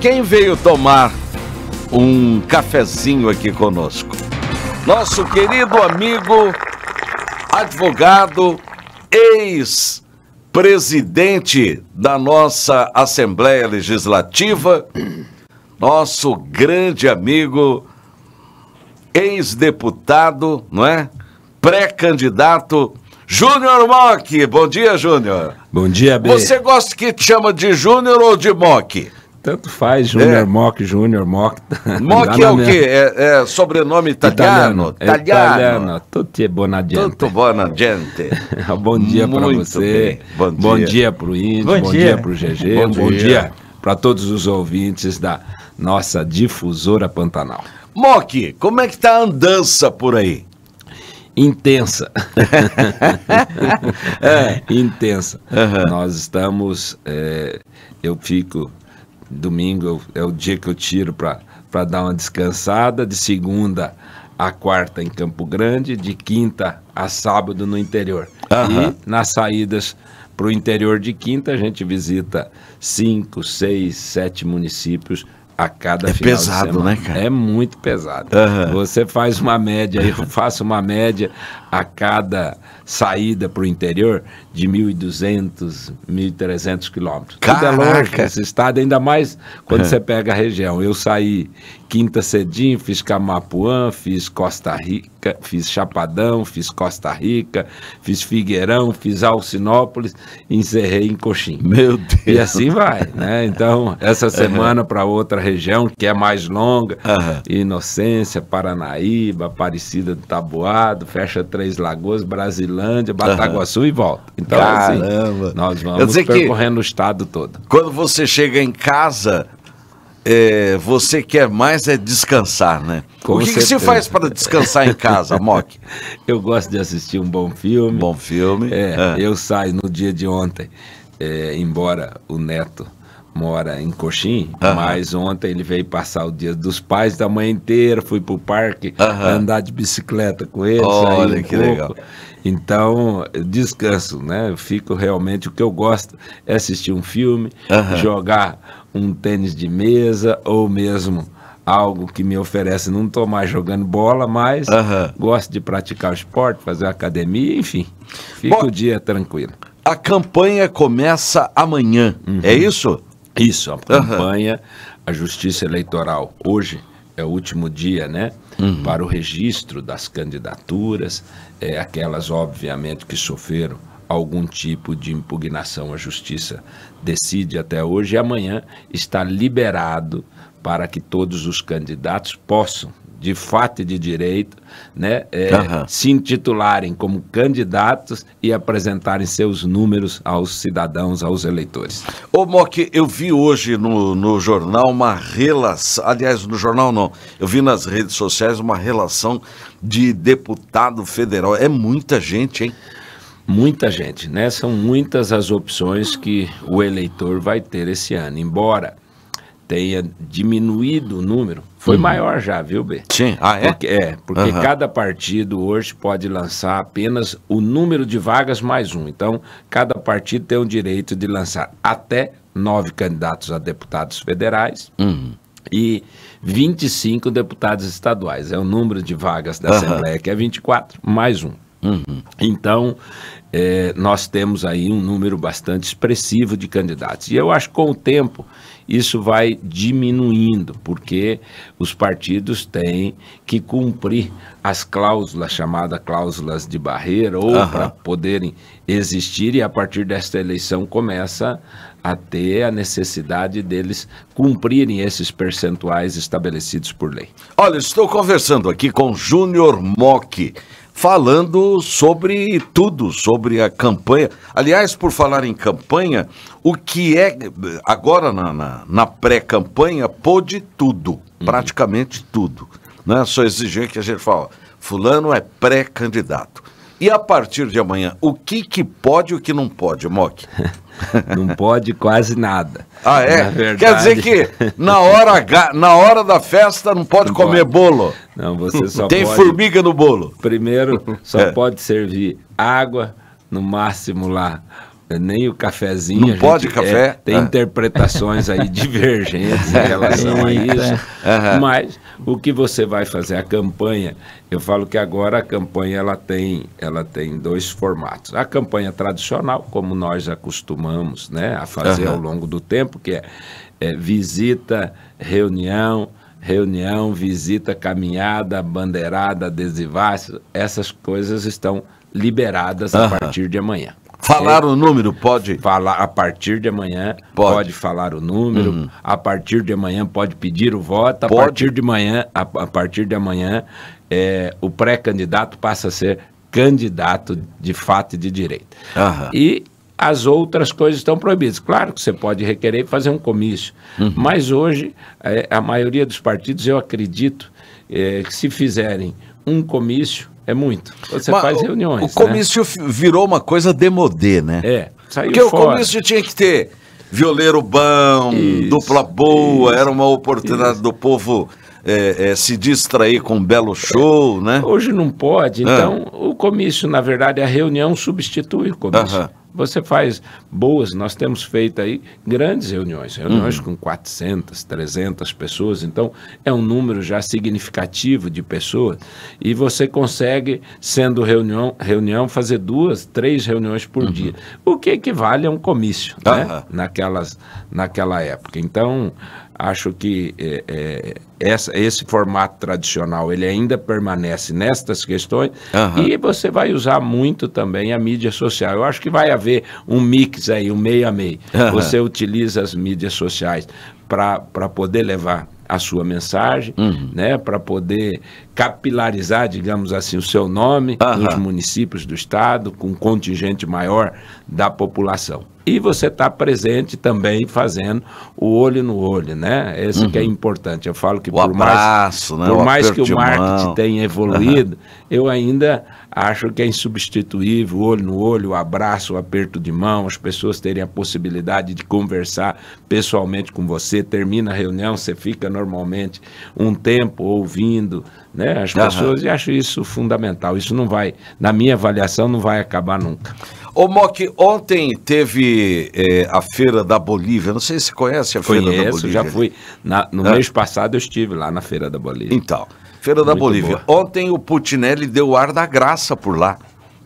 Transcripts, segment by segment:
Quem veio tomar um cafezinho aqui conosco? Nosso querido amigo, advogado, ex-presidente da nossa Assembleia Legislativa, nosso grande amigo, ex-deputado, não é? Pré-candidato Júnior Mock. Bom dia, Júnior. Bom dia, B. Você gosta que te chama de Júnior ou de Mock? Tanto faz, Júnior é. Mock, Júnior Mock. Mock é o quê? É, é sobrenome italiano? Italiano. É italiano. Tutti buona gente. Tutto buona gente. bom dia para você. Bom dia para o Índio, bom, bom dia, para o GG, bom, bom dia para todos os ouvintes da nossa difusora Pantanal. Mock, como é que tá a andança por aí? Intensa. é. Intensa. Uhum. Nós estamos. É, eu fico Domingo é o dia que eu tiro para dar uma descansada. De segunda a quarta em Campo Grande, de quinta a sábado no interior. Uhum. E nas saídas para o interior de quinta, a gente visita cinco, seis, sete municípios a cada é final pesado, de né, semana. né, cara? É muito pesado. Uhum. Você faz uma média, eu faço uma média a cada saída para o interior de 1.200, 1.300 quilômetros. Tudo é longe esse estado, ainda mais quando uhum. você pega a região. Eu saí quinta cedinho, fiz Camapuã, fiz Costa Rica, Rica, fiz Chapadão, fiz Costa Rica, fiz Figueirão, fiz Alcinópolis, encerrei em Coxim. Meu Deus! E assim vai, né? Então, essa semana uhum. para outra região que é mais longa, uhum. Inocência, Paranaíba, Aparecida do Taboado, fecha Três Lagoas, Brasilândia, Bataguaçu uhum. e volta. Então, assim, Caramba. assim, nós vamos percorrendo o estado todo. Quando você chega em casa, é, você quer mais é descansar, né? Com o que, que se faz para descansar em casa, Mock? eu gosto de assistir um bom filme. Um bom filme. É, é. Eu saio no dia de ontem, é, embora o neto mora em Coxim, mas ontem ele veio passar o dia dos pais da manhã inteira, fui pro parque andar de bicicleta com ele, Olha um que pouco. legal. Então, descanso, né? Eu fico realmente o que eu gosto é assistir um filme, jogar um tênis de mesa ou mesmo algo que me oferece não estou mais jogando bola, mas gosto de praticar o esporte, fazer academia, enfim. Fica Bom, o dia tranquilo. A campanha começa amanhã, é uhum. isso? Isso, a uhum. campanha, a Justiça Eleitoral hoje é o último dia, né, uhum. para o registro das candidaturas, é, aquelas obviamente que sofreram algum tipo de impugnação, a Justiça decide até hoje e amanhã está liberado para que todos os candidatos possam de fato e de direito, né, é, uhum. se intitularem como candidatos e apresentarem seus números aos cidadãos, aos eleitores. Ô Moque, eu vi hoje no, no jornal uma relação, aliás, no jornal não, eu vi nas redes sociais uma relação de deputado federal. É muita gente, hein? Muita gente, né? São muitas as opções que o eleitor vai ter esse ano, embora tenha diminuído o número. Foi uhum. maior já, viu, B? Sim, ah, é? Porque, é, porque uhum. cada partido hoje pode lançar apenas o número de vagas mais um. Então, cada partido tem o direito de lançar até nove candidatos a deputados federais. Uhum e 25 deputados estaduais. É o número de vagas da uhum. Assembleia, que é 24, mais um. Uhum. Então, é, nós temos aí um número bastante expressivo de candidatos. E eu acho que com o tempo isso vai diminuindo, porque os partidos têm que cumprir as cláusulas, chamadas cláusulas de barreira, ou uhum. para poderem existir, e a partir desta eleição começa a ter a necessidade deles cumprirem esses percentuais estabelecidos por lei. Olha, estou conversando aqui com Júnior Mock, falando sobre tudo, sobre a campanha. Aliás, por falar em campanha, o que é agora na, na, na pré-campanha pôde tudo, uhum. praticamente tudo. Não é só exigir que a gente fala, fulano é pré-candidato. E a partir de amanhã, o que, que pode e o que não pode, Mock? não pode quase nada. Ah, é? Quer dizer que na hora, na hora da festa não pode não comer pode. bolo. Não, você só Tem pode... formiga no bolo. Primeiro, só é. pode servir água, no máximo lá nem o cafezinho. Não pode café? É, tem ah. interpretações aí divergentes em relação a é. isso. Uhum. Mas o que você vai fazer? A campanha, eu falo que agora a campanha ela tem, ela tem dois formatos. A campanha tradicional, como nós acostumamos né, a fazer uhum. ao longo do tempo, que é, é visita, reunião, reunião, visita, caminhada, bandeirada, adesivaço, essas coisas estão liberadas a partir de amanhã. Falar o número, pode? Falar a partir de amanhã, Pode. pode, falar o número, uhum. a partir de amanhã pode pedir o voto, a partir de amanhã, a, a partir de amanhã, é, o pré-candidato passa a ser candidato de fato e de direito. E as outras coisas estão proibidas. Claro que você pode requerer fazer um comício, uhum. mas hoje é, a maioria dos partidos, eu acredito, é, que se fizerem um comício, é muito. Você mas faz reuniões. O né? comício né? virou uma coisa demodê, né? É, saiu Porque fora. o comício tinha que ter violeiro bom, isso, dupla boa, isso, era uma oportunidade isso. do povo é, é, se distrair com um belo show, né? Hoje não pode, ah. então o comício, na verdade, a reunião substitui o comício. Ah você faz boas, nós temos feito aí grandes reuniões, reuniões uhum. com 400, 300 pessoas, então é um número já significativo de pessoas e você consegue, sendo reunião, reunião fazer duas, três reuniões por uhum. dia, o que equivale a um comício uhum. né? Naquelas, naquela época. Então, acho que é, é, essa, esse formato tradicional ele ainda permanece nestas questões e você vai usar muito também a mídia social. Eu acho que vai haver um mix aí, um meio a meio. Uhum. Você utiliza as mídias sociais para poder levar a sua mensagem, uhum. né, para poder capilarizar, digamos assim, o seu nome uhum. nos municípios do estado com um contingente maior da população e você está presente também fazendo o olho no olho, né? Esse uhum. que é uhum. importante. Eu falo que o por abraço, mais, né? por o mais que o marketing tenha evoluído, eu ainda acho que é insubstituível o olho no olho, o abraço, o aperto de mão, as pessoas terem a possibilidade de conversar pessoalmente com você. Termina a reunião, você fica normalmente um tempo ouvindo, né? As pessoas uhum. e acho isso fundamental. Isso não vai, na minha avaliação, não vai acabar nunca. Ô, Mock, ontem teve é, a Feira da Bolívia. Não sei se conhece a Feira Conheço, da Bolívia. já fui. Na, no é. mês passado eu estive lá na Feira da Bolívia. Então, Feira Muito da Bolívia. Boa. Ontem o Putinelli deu o ar da graça por lá.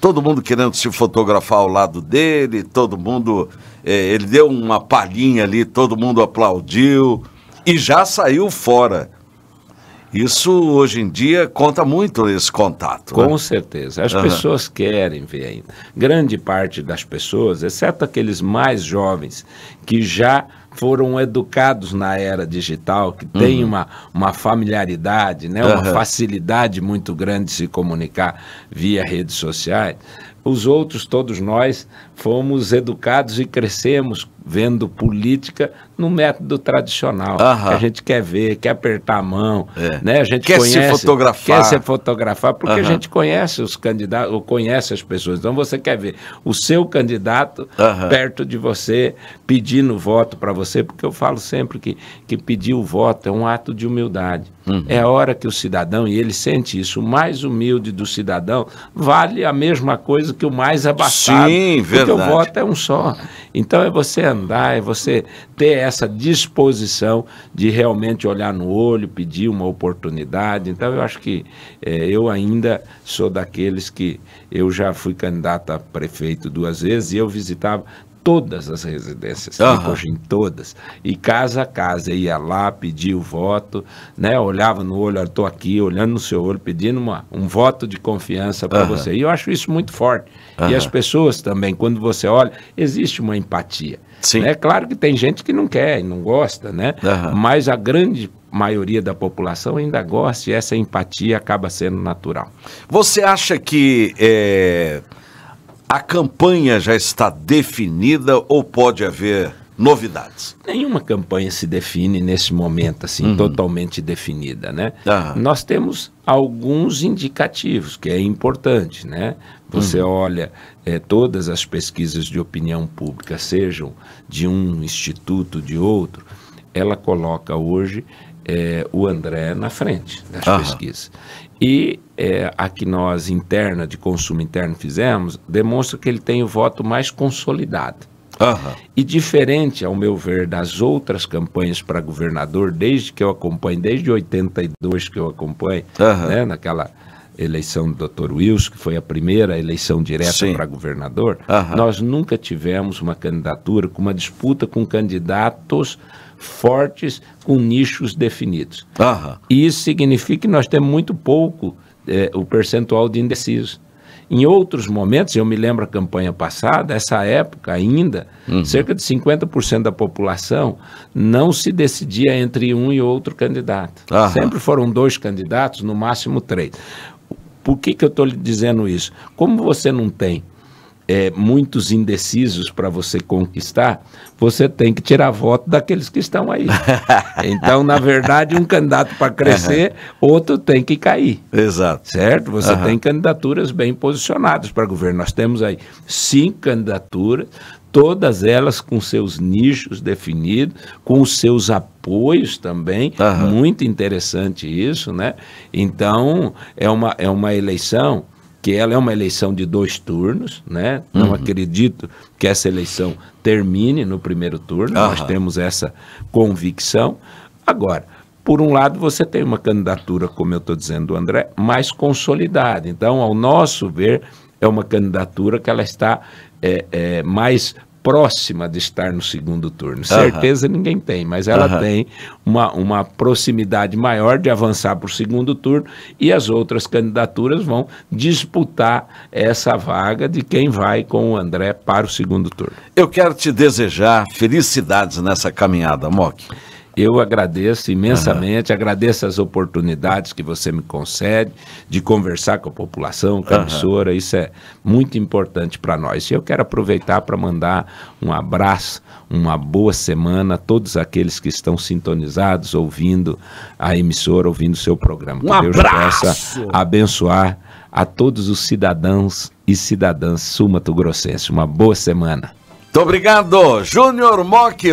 Todo mundo querendo se fotografar ao lado dele, todo mundo. É, ele deu uma palhinha ali, todo mundo aplaudiu e já saiu fora. Isso hoje em dia conta muito esse contato. Com né? certeza. As uhum. pessoas querem ver ainda. Grande parte das pessoas, exceto aqueles mais jovens que já foram educados na era digital, que uhum. tem uma, uma familiaridade, né, uma facilidade muito grande de se comunicar via redes sociais. Os outros, todos nós, fomos educados e crescemos vendo política no método tradicional. Aham. Que a gente quer ver, quer apertar a mão, é. né? A gente quer conhece, se fotografar. Quer se fotografar, porque Aham. a gente conhece os candidatos, ou conhece as pessoas. Então você quer ver o seu candidato Aham. perto de você, pedindo voto para você, porque eu falo sempre que, que pedir o voto é um ato de humildade. Uhum. É a hora que o cidadão, e ele sente isso, o mais humilde do cidadão vale a mesma coisa que o mais abastado. Sim, verdade. Porque o voto é um só. Então é você andar, é você ter essa disposição de realmente olhar no olho, pedir uma oportunidade. Então, eu acho que é, eu ainda sou daqueles que eu já fui candidato a prefeito duas vezes e eu visitava todas as residências, uhum. Coxa, em todas, e casa a casa, ia lá, pedia o voto, né? olhava no olho, estou aqui, olhando no seu olho, pedindo uma, um voto de confiança para uhum. você. E eu acho isso muito forte. Uhum. E as pessoas também, quando você olha, existe uma empatia. Sim. É né? claro que tem gente que não quer, não gosta, né? Mas a grande maioria da população ainda gosta e essa empatia acaba sendo natural. Você acha que é a campanha já está definida ou pode haver novidades? Nenhuma campanha se define nesse momento assim uhum. totalmente definida, né? Uhum. Nós temos alguns indicativos que é importante, né? Você uhum. olha é, todas as pesquisas de opinião pública, sejam de um instituto de outro, ela coloca hoje é, o André na frente das pesquisas. E é, a que nós interna, de consumo interno, fizemos, demonstra que ele tem o voto mais consolidado. Uhum. E diferente, ao meu ver, das outras campanhas para governador, desde que eu acompanho, desde 82 que eu acompanho, uhum. né, naquela eleição do Dr. Wilson, que foi a primeira eleição direta para governador, uhum. nós nunca tivemos uma candidatura com uma disputa com candidatos fortes com nichos definidos. Aham. E isso significa que nós temos muito pouco é, o percentual de indecisos. Em outros momentos, eu me lembro a campanha passada, essa época ainda, uhum. cerca de 50% da população não se decidia entre um e outro candidato. Aham. Sempre foram dois candidatos, no máximo três. Por que, que eu estou lhe dizendo isso? Como você não tem é, muitos indecisos para você conquistar, você tem que tirar voto daqueles que estão aí. então, na verdade, um candidato para crescer, uhum. outro tem que cair. Exato. Certo? Você uhum. tem candidaturas bem posicionadas para governo. Nós temos aí cinco candidaturas, todas elas com seus nichos definidos, com os seus apoios também. Uhum. Muito interessante isso, né? Então, é uma, é uma eleição que ela é uma eleição de dois turnos, né? Não uhum. acredito que essa eleição termine no primeiro turno, uhum. nós temos essa convicção. Agora, por um lado, você tem uma candidatura, como eu estou dizendo, do André, mais consolidada. Então, ao nosso ver, é uma candidatura que ela está é, é, mais próxima de estar no segundo turno. Certeza ninguém tem, mas ela tem uma, uma proximidade maior de avançar para o segundo turno e as outras candidaturas vão disputar essa vaga de quem vai com o André para o segundo turno. Eu quero te desejar felicidades nessa caminhada, Mock. Eu agradeço imensamente, uhum. agradeço as oportunidades que você me concede de conversar com a população, com a emissora. Uhum. Isso é muito importante para nós. E eu quero aproveitar para mandar um abraço, uma boa semana a todos aqueles que estão sintonizados, ouvindo a emissora, ouvindo o seu programa. Um que Deus abraço. possa abençoar a todos os cidadãos e cidadãs sumato-grossenses. Uma boa semana. Muito obrigado, Júnior Mock.